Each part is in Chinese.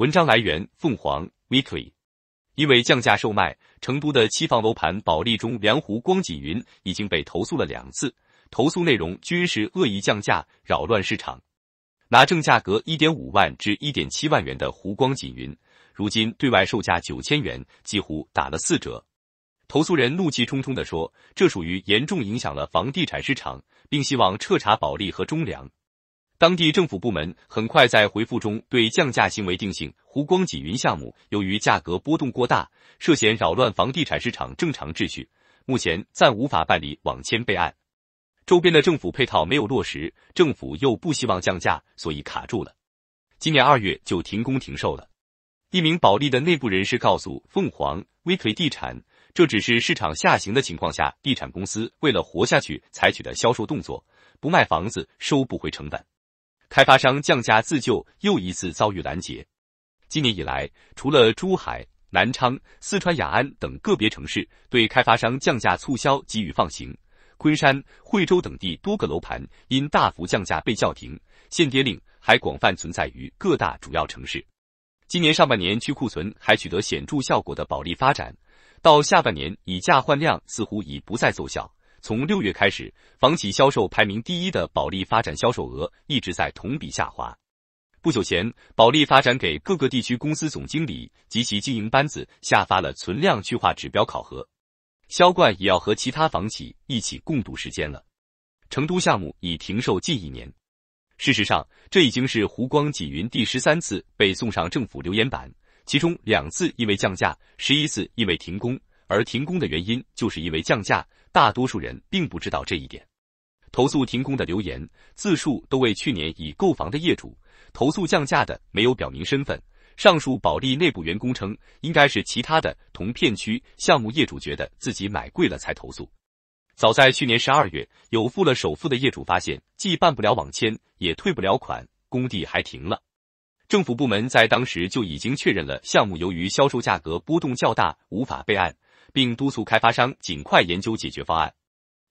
文章来源：凤凰 weekly。因为降价售卖，成都的期房楼盘保利中梁湖光锦云已经被投诉了两次，投诉内容均是恶意降价，扰乱市场。拿证价格一点五万至一点七万元的湖光锦云，如今对外售价九千元，几乎打了四折。投诉人怒气冲冲地说：“这属于严重影响了房地产市场，并希望彻查保利和中粮。”当地政府部门很快在回复中对降价行为定性：湖光锦云项目由于价格波动过大，涉嫌扰乱房地产市场正常秩序，目前暂无法办理网签备案。周边的政府配套没有落实，政府又不希望降价，所以卡住了。今年二月就停工停售了。一名保利的内部人士告诉凤凰微腿地产，这只是市场下行的情况下，地产公司为了活下去采取的销售动作，不卖房子收不回成本。开发商降价自救又一次遭遇拦截。今年以来，除了珠海、南昌、四川雅安等个别城市对开发商降价促销给予放行，昆山、惠州等地多个楼盘因大幅降价被叫停限跌令，还广泛存在于各大主要城市。今年上半年去库存还取得显著效果的保利发展，到下半年以价换量似乎已不再奏效。从六月开始，房企销售排名第一的保利发展销售额一直在同比下滑。不久前，保利发展给各个地区公司总经理及其经营班子下发了存量去化指标考核，销冠也要和其他房企一起共度时间了。成都项目已停售近一年。事实上，这已经是湖光锦云第十三次被送上政府留言板，其中两次因为降价，十一次因为停工。而停工的原因就是因为降价，大多数人并不知道这一点。投诉停工的留言字数都为去年已购房的业主，投诉降价的没有表明身份。上述保利内部员工称，应该是其他的同片区项目业主觉得自己买贵了才投诉。早在去年十二月，有付了首付的业主发现，既办不了网签，也退不了款，工地还停了。政府部门在当时就已经确认了项目，由于销售价格波动较大，无法备案。并督促开发商尽快研究解决方案。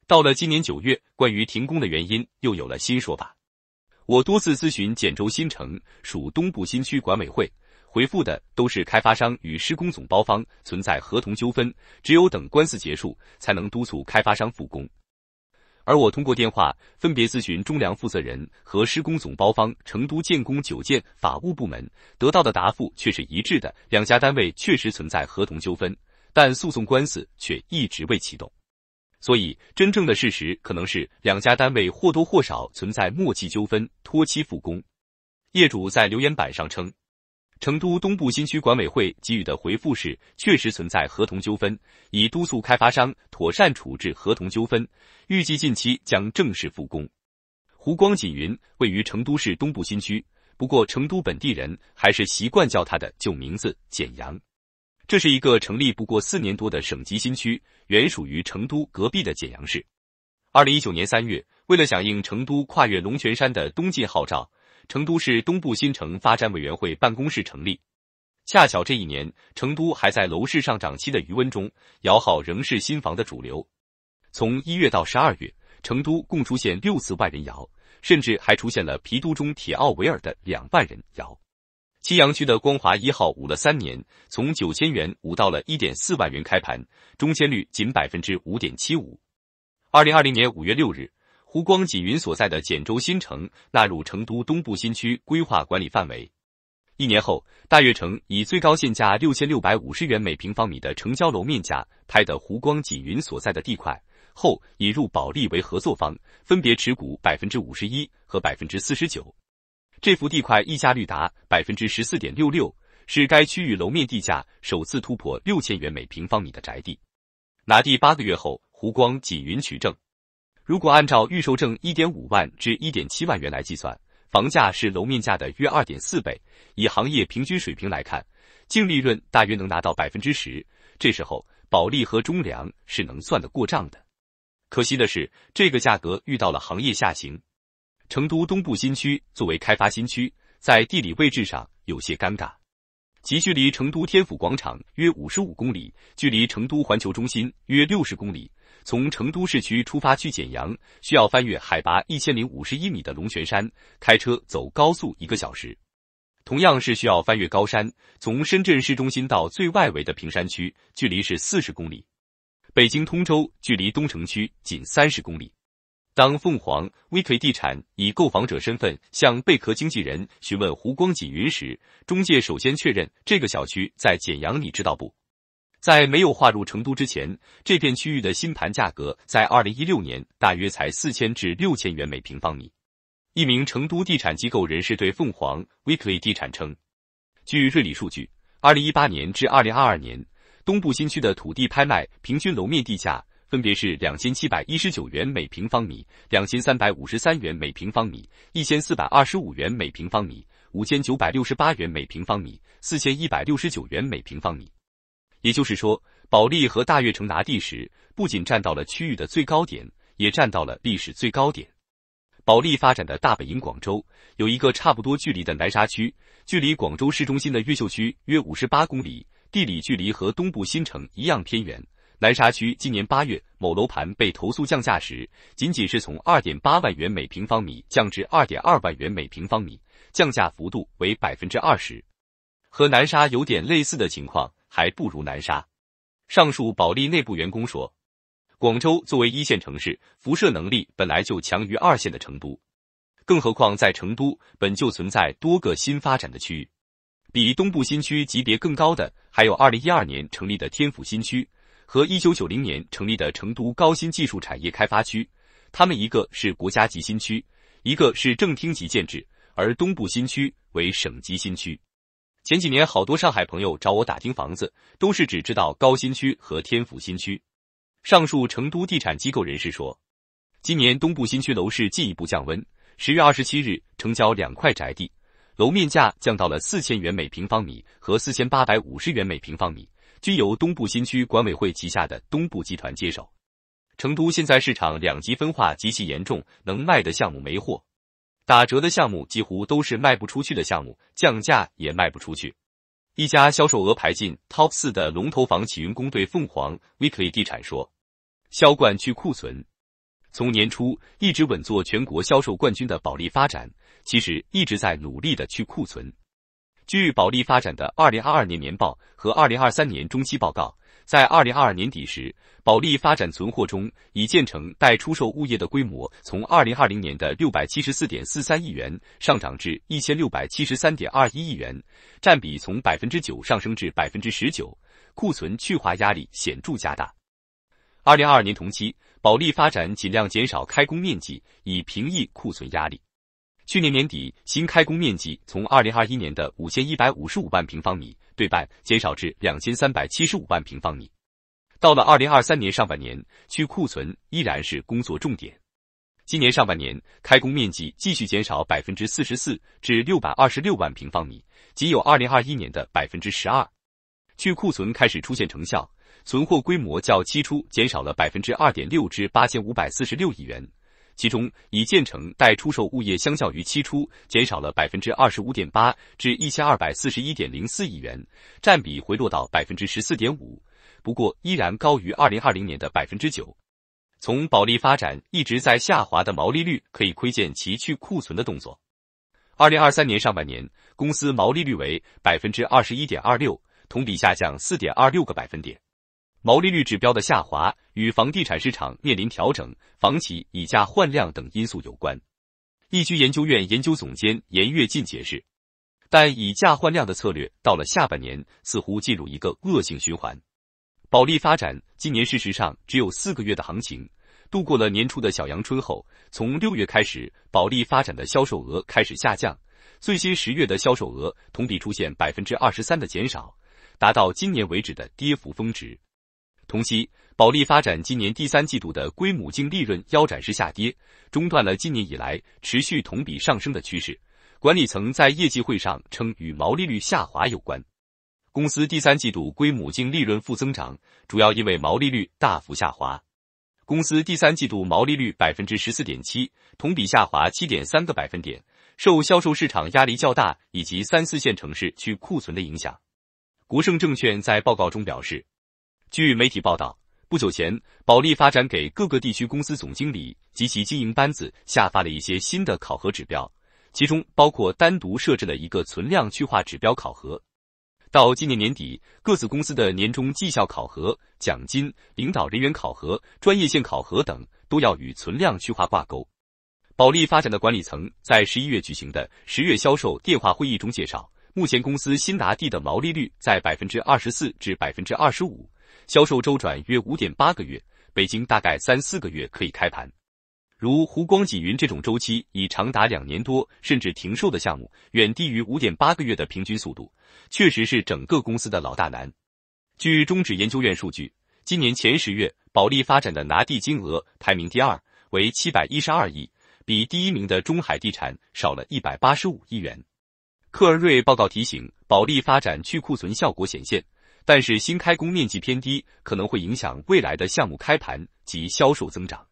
到了今年九月，关于停工的原因又有了新说法。我多次咨询简州新城属东部新区管委会，回复的都是开发商与施工总包方存在合同纠纷，只有等官司结束才能督促开发商复工。而我通过电话分别咨询中粮负责人和施工总包方成都建工九建法务部门，得到的答复却是一致的：两家单位确实存在合同纠纷。但诉讼官司却一直未启动，所以真正的事实可能是两家单位或多或少存在默契纠纷，拖期复工。业主在留言板上称，成都东部新区管委会给予的回复是，确实存在合同纠纷，已督促开发商妥善处置合同纠纷，预计近期将正式复工。湖光锦云位于成都市东部新区，不过成都本地人还是习惯叫它的旧名字简阳。这是一个成立不过四年多的省级新区，原属于成都隔壁的简阳市。二零一九年三月，为了响应成都跨越龙泉山的东进号召，成都市东部新城发展委员会办公室成立。恰巧这一年，成都还在楼市上涨期的余温中，摇号仍是新房的主流。从一月到十二月，成都共出现六次万人摇，甚至还出现了郫都中铁奥维尔的两万人摇。青羊区的光华一号捂了三年，从九千元捂到了一点四万元开盘，中签率仅百分之五点七五。二零二零年五月六日，湖光锦云所在的简州新城纳入成都东部新区规划管理范围。一年后，大悦城以最高限价六千六百五十元每平方米的成交楼面价拍得湖光锦云所在的地块，后引入保利为合作方，分别持股百分之五十一和百分之四十九。这幅地块溢价率达百分之十四点六六，是该区域楼面地价首次突破六千元每平方米的宅地。拿地八个月后，湖光锦云取证。如果按照预售证一点五万至一点七万元来计算，房价是楼面价的约二点四倍。以行业平均水平来看，净利润大约能拿到百分之十。这时候保利和中粮是能算得过账的。可惜的是，这个价格遇到了行业下行。成都东部新区作为开发新区，在地理位置上有些尴尬，其距离成都天府广场约五十五公里，距离成都环球中心约六十公里。从成都市区出发去简阳，需要翻越海拔一千零五十一米的龙泉山，开车走高速一个小时。同样是需要翻越高山，从深圳市中心到最外围的坪山区，距离是四十公里。北京通州距离东城区仅三十公里。当凤凰 Weekly 地产以购房者身份向贝壳经纪人询问湖光锦云时，中介首先确认这个小区在简阳，你知道不？在没有划入成都之前，这片区域的新盘价格在二零一六年大约才四千至六千元每平方米。一名成都地产机构人士对凤凰 Weekly 地产称，据瑞理数据，二零一八年至二零二二年，东部新区的土地拍卖平均楼面地价。分别是两千七百一十九元每平方米、两千三百五十三元每平方米、一千四百二十五元每平方米、五千九百六十八元每平方米、四千一百六十九元每平方米。也就是说，保利和大悦城拿地时，不仅占到了区域的最高点，也占到了历史最高点。保利发展的大本营广州，有一个差不多距离的南沙区，距离广州市中心的越秀区约五十八公里，地理距离和东部新城一样偏远。南沙区今年八月某楼盘被投诉降价时，仅仅是从二点八万元每平方米降至二点二万元每平方米，降价幅度为百分之二十。和南沙有点类似的情况，还不如南沙。上述保利内部员工说：“广州作为一线城市，辐射能力本来就强于二线的成都，更何况在成都本就存在多个新发展的区域，比东部新区级别更高的还有二零一二年成立的天府新区。”和一九九零年成立的成都高新技术产业开发区，他们一个是国家级新区，一个是正厅级建制，而东部新区为省级新区。前几年好多上海朋友找我打听房子，都是只知道高新区和天府新区。上述成都地产机构人士说，今年东部新区楼市进一步降温，十月二十七日成交两块宅地，楼面价降到了四千元每平方米和四千八百五十元每平方米。均由东部新区管委会旗下的东部集团接手。成都现在市场两极分化极其严重，能卖的项目没货，打折的项目几乎都是卖不出去的项目，降价也卖不出去。一家销售额排进 top 四的龙头房企云工对凤凰 weekly 地产说：“销冠去库存，从年初一直稳坐全国销售冠军的保利发展，其实一直在努力的去库存。”据保利发展的二零二二年年报和二零二三年中期报告，在二零二二年底时，保利发展存货中已建成待出售物业的规模从二零二零年的六百七十四点四三亿元上涨至一千六百七十三点二一亿元，占比从百分之九上升至百分之十九，库存去化压力显著加大。二零二二年同期，保利发展尽量减少开工面积，以平抑库存压力。去年年底新开工面积从二零二一年的五千一百五十五万平方米对半减少至两千三百七十五万平方米。到了二零二三年上半年，去库存依然是工作重点。今年上半年开工面积继续减少百分之四十四至六百二十六万平方米，仅有二零二一年的百分之十二。去库存开始出现成效，存货规模较期初减少了百分之二点六至八千五百四十六亿元。其中已建成待出售物业相较于期初减少了百分之二十五点八至一千二百四十一点零四亿元，占比回落到百分之十四点五，不过依然高于二零二零年的百分之九。从保利发展一直在下滑的毛利率可以窥见其去库存的动作。二零二三年上半年，公司毛利率为百分之二十一点二六，同比下降四点二六个百分点。毛利率指标的下滑与房地产市场面临调整、房企以价换量等因素有关。易居研究院研究总监严跃进解释，但以价换量的策略到了下半年似乎进入一个恶性循环。保利发展今年事实上只有四个月的行情，度过了年初的小阳春后，从六月开始，保利发展的销售额开始下降。最新十月的销售额同比出现百分之二十三的减少，达到今年为止的跌幅峰值。同期，保利发展今年第三季度的归母净利润腰斩式下跌，中断了今年以来持续同比上升的趋势。管理层在业绩会上称，与毛利率下滑有关。公司第三季度归母净利润负增长，主要因为毛利率大幅下滑。公司第三季度毛利率百分之十四点七，同比下滑七点三个百分点，受销售市场压力较大以及三四线城市去库存的影响。国盛证券在报告中表示。据媒体报道，不久前，保利发展给各个地区公司总经理及其经营班子下发了一些新的考核指标，其中包括单独设置了一个存量去化指标考核。到今年年底，各子公司的年终绩效考核、奖金、领导人员考核、专业性考核等都要与存量去化挂钩。保利发展的管理层在十一月举行的十月销售电话会议中介绍，目前公司新拿地的毛利率在百分之二十四至百分之二十五。销售周转约五点八个月，北京大概三四个月可以开盘。如湖光锦云这种周期已长达两年多，甚至停售的项目，远低于五点八个月的平均速度，确实是整个公司的老大难。据中指研究院数据，今年前十月保利发展的拿地金额排名第二，为七百一十二亿，比第一名的中海地产少了一百八十五亿元。克尔瑞报告提醒，保利发展去库存效果显现。但是新开工面积偏低，可能会影响未来的项目开盘及销售增长。